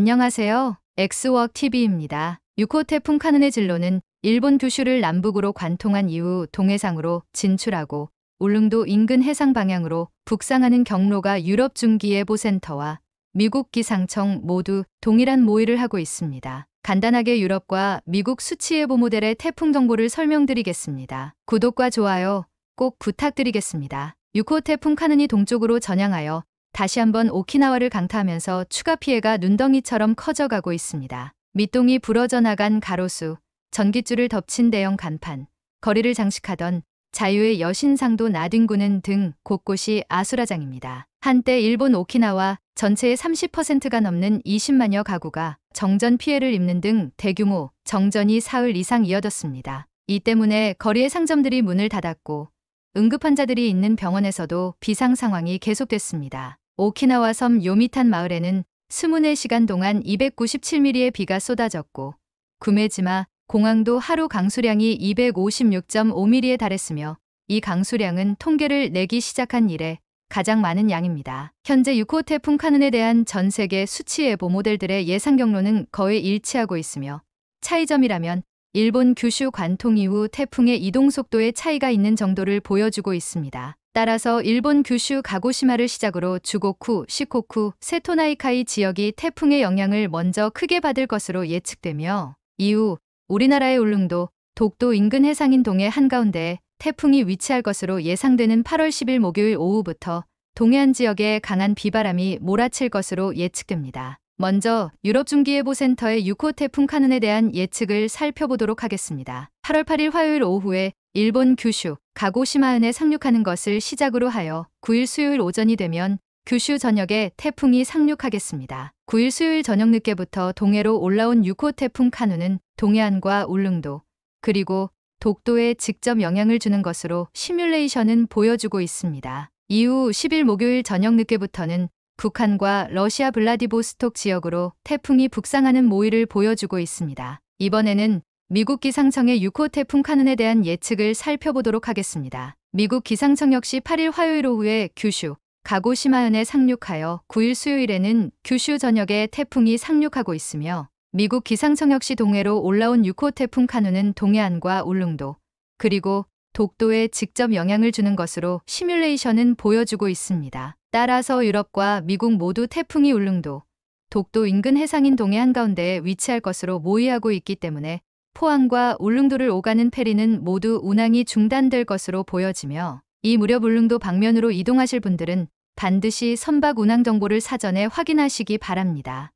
안녕하세요. 엑스워크 TV입니다. 6호 태풍 카눈의 진로는 일본 두슈를 남북으로 관통한 이후 동해상으로 진출하고 울릉도 인근 해상 방향으로 북상하는 경로가 유럽 중기예보센터와 미국 기상청 모두 동일한 모의를 하고 있습니다. 간단하게 유럽과 미국 수치예보 모델의 태풍 정보를 설명드리겠습니다. 구독과 좋아요 꼭 부탁드리겠습니다. 6호 태풍 카눈이 동쪽으로 전향하여 다시 한번 오키나와를 강타하면서 추가 피해가 눈덩이처럼 커져가고 있습니다. 밑동이 부러져 나간 가로수, 전기줄을 덮친 대형 간판, 거리를 장식하던 자유의 여신상도 나뒹구는 등 곳곳이 아수라장입니다. 한때 일본 오키나와 전체의 30%가 넘는 20만여 가구가 정전 피해를 입는 등 대규모 정전이 사흘 이상 이어졌습니다. 이 때문에 거리의 상점들이 문을 닫았고 응급환자들이 있는 병원에서도 비상 상황이 계속됐습니다. 오키나와 섬 요미탄 마을에는 24시간 동안 297mm의 비가 쏟아졌고 구메지마 공항도 하루 강수량이 256.5mm에 달했으며 이 강수량은 통계를 내기 시작한 이래 가장 많은 양입니다. 현재 6호 태풍 카눈에 대한 전 세계 수치 예보 모델들의 예상 경로는 거의 일치하고 있으며 차이점이라면 일본 규슈 관통 이후 태풍의 이동 속도에 차이가 있는 정도를 보여주고 있습니다. 따라서 일본 규슈 가고시마를 시작으로 주고쿠, 시코쿠, 세토나이카이 지역이 태풍의 영향을 먼저 크게 받을 것으로 예측되며 이후 우리나라의 울릉도, 독도 인근 해상인 동해 한가운데 태풍이 위치할 것으로 예상되는 8월 10일 목요일 오후부터 동해안 지역에 강한 비바람이 몰아칠 것으로 예측됩니다. 먼저 유럽중기예보센터의 6호 태풍 카눈에 대한 예측을 살펴보도록 하겠습니다. 8월 8일 화요일 오후에 일본 규슈, 가고시마현에 상륙하는 것을 시작으로 하여 9일 수요일 오전이 되면 규슈 전역에 태풍이 상륙하겠습니다. 9일 수요일 저녁 늦게부터 동해로 올라온 6호 태풍 카누는 동해안과 울릉도 그리고 독도에 직접 영향을 주는 것으로 시뮬레이션은 보여주고 있습니다. 이후 10일 목요일 저녁 늦게부터는 북한과 러시아 블라디보스톡 지역으로 태풍이 북상하는 모의를 보여주고 있습니다. 이번에는 미국 기상청의 6호 태풍 카눈에 대한 예측을 살펴보도록 하겠습니다. 미국 기상청 역시 8일 화요일 오후에 규슈, 가고 시마현에 상륙하여 9일 수요일에는 규슈 전역에 태풍이 상륙하고 있으며 미국 기상청 역시 동해로 올라온 6호 태풍 카눈은 동해안과 울릉도 그리고 독도에 직접 영향을 주는 것으로 시뮬레이션은 보여주고 있습니다. 따라서 유럽과 미국 모두 태풍이 울릉도 독도 인근 해상인 동해 안가운데에 위치할 것으로 모의하고 있기 때문에 포항과 울릉도를 오가는 페리는 모두 운항이 중단될 것으로 보여지며 이 무렵 울릉도 방면으로 이동하실 분들은 반드시 선박 운항 정보를 사전에 확인하시기 바랍니다.